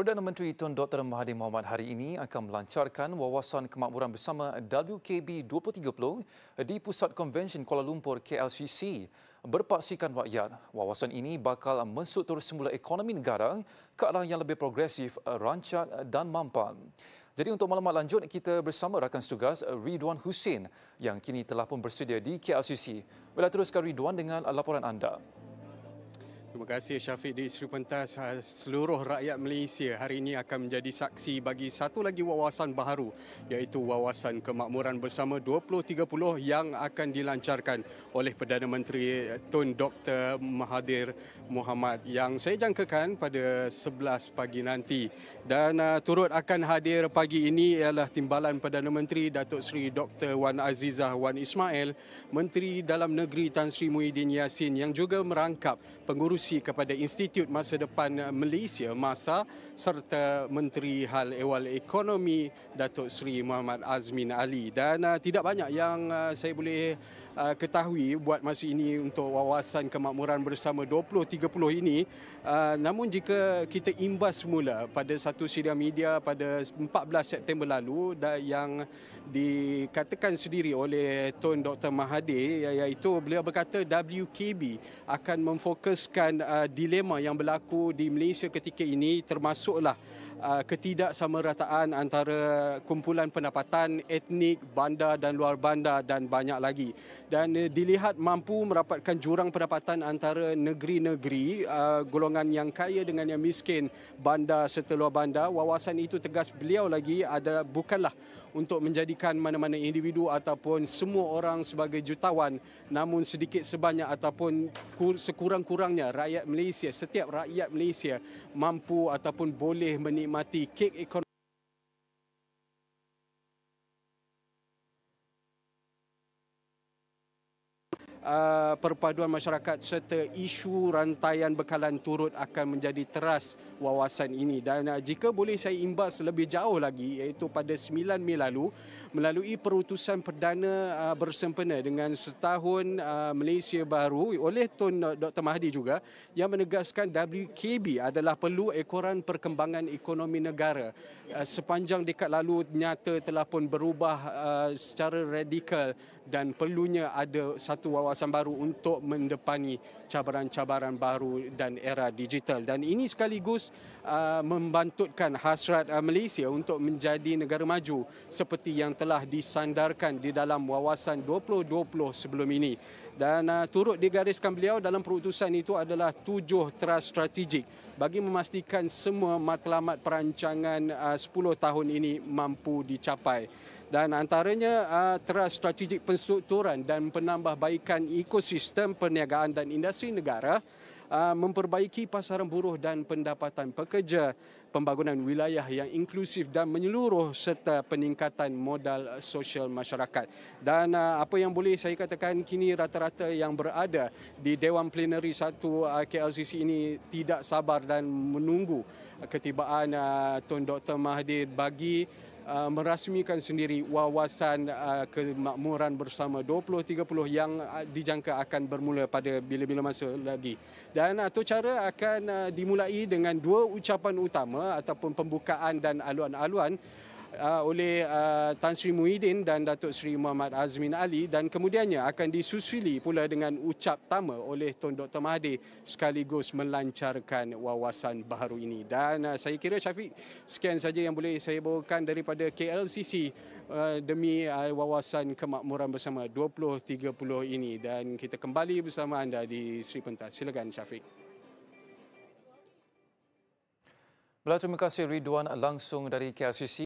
Perdana Menteri Tun Dr. Mahathir Mohamad hari ini akan melancarkan wawasan kemakmuran bersama WKB 2030 di Pusat Konvensyen Kuala Lumpur KLCC berpaksikan rakyat. Wawasan ini bakal mensut terus semula ekonomi negara ke arah yang lebih progresif, rancak dan mampan. Jadi untuk maklumat lanjut, kita bersama rakan setugas Ridwan Hussein yang kini telah pun bersedia di KLCC. Bila teruskan Ridwan dengan laporan anda. Terima kasih Syafiq di Isteri Pentas. Ha, seluruh rakyat Malaysia hari ini akan menjadi saksi bagi satu lagi wawasan baharu iaitu wawasan kemakmuran bersama 2030 yang akan dilancarkan oleh Perdana Menteri Tun Dr. Mahathir Mohamad yang saya jangkakan pada 11 pagi nanti. Dan uh, turut akan hadir pagi ini ialah Timbalan Perdana Menteri Datuk Seri Dr. Wan Azizah Wan Ismail, Menteri Dalam Negeri Tan Sri Muhyiddin Yassin yang juga merangkap pengurus kerusi kepada Institut Masa Depan eh, Malaysia Masa serta Menteri Hal Ehwal Ekonomi Datuk Seri Muhammad Azmin Ali dan uh, tidak banyak yang uh, saya boleh ketahui buat masa ini untuk wawasan kemakmuran bersama 2030 ini namun jika kita imbas semula pada satu sidang media pada 14 September lalu dan yang dikatakan sendiri oleh Tun Dr Mahathir iaitu beliau berkata WKB akan memfokuskan dan uh, dilema yang berlaku di Malaysia ketika ini termasuklah uh, ketidaksamarataan antara kumpulan pendapatan etnik bandar dan luar bandar dan banyak lagi dan uh, dilihat mampu merapatkan jurang pendapatan antara negeri-negeri uh, golongan yang kaya dengan yang miskin bandar serta luar bandar wawasan itu tegas beliau lagi ada bukanlah untuk menjadikan mana-mana individu ataupun semua orang sebagai jutawan namun sedikit sebanyak ataupun sekurang-kurangnya rakyat Malaysia, setiap rakyat Malaysia mampu ataupun boleh menikmati kek ekonomi. Uh, perpaduan masyarakat serta isu rantaian bekalan turut akan menjadi teras wawasan ini dan uh, jika boleh saya imbas lebih jauh lagi iaitu pada 9 Mei lalu melalui perutusan perdana uh, bersempena dengan setahun Malaysia baru oleh Tun Dr Mahdi juga yang menegaskan WKB adalah perlu ekoran perkembangan ekonomi negara sepanjang dekad lalu nyata telah pun berubah secara radikal dan perlunya ada satu wawasan kawasan baru untuk mendepani cabaran-cabaran baru dan era digital dan ini sekaligus uh, membantutkan hasrat uh, Malaysia untuk menjadi negara maju seperti yang telah disandarkan di dalam wawasan 2020 sebelum ini dan uh, turut digariskan beliau dalam perutusan itu adalah tujuh teras strategik bagi memastikan semua matlamat perancangan uh, 10 tahun ini mampu dicapai dan antaranya uh, ah, teras strategik penstrukturan dan penambahbaikan ekosistem perniagaan dan industri negara uh, memperbaiki pasaran buruh dan pendapatan pekerja pembangunan wilayah yang inklusif dan menyeluruh serta peningkatan modal sosial masyarakat. Dan ah, apa yang boleh saya katakan kini rata-rata yang berada di Dewan Plenari 1 KLCC ini tidak sabar dan menunggu ketibaan uh, Tun Dr Mahathir bagi Uh, merasmikan sendiri wawasan uh, kemakmuran bersama 20-30 yang uh, dijangka akan bermula pada bila-bila masa lagi. Dan atau cara akan dimulai dengan dua ucapan utama ataupun pembukaan dan aluan-aluan Uh, oleh uh, Tan Sri Muhyiddin dan Datuk Sri Muhammad Azmin Ali dan kemudiannya akan disusuli pula dengan ucap tama oleh Tun Dr. Mahathir sekaligus melancarkan wawasan baru ini. Dan uh, saya kira Syafiq, sekian saja yang boleh saya bawakan daripada KLCC demi wawasan kemakmuran bersama 2030 ini dan kita kembali bersama anda di Sri Pentas. Silakan Syafiq. Belah terima kasih Ridwan langsung dari KLCC.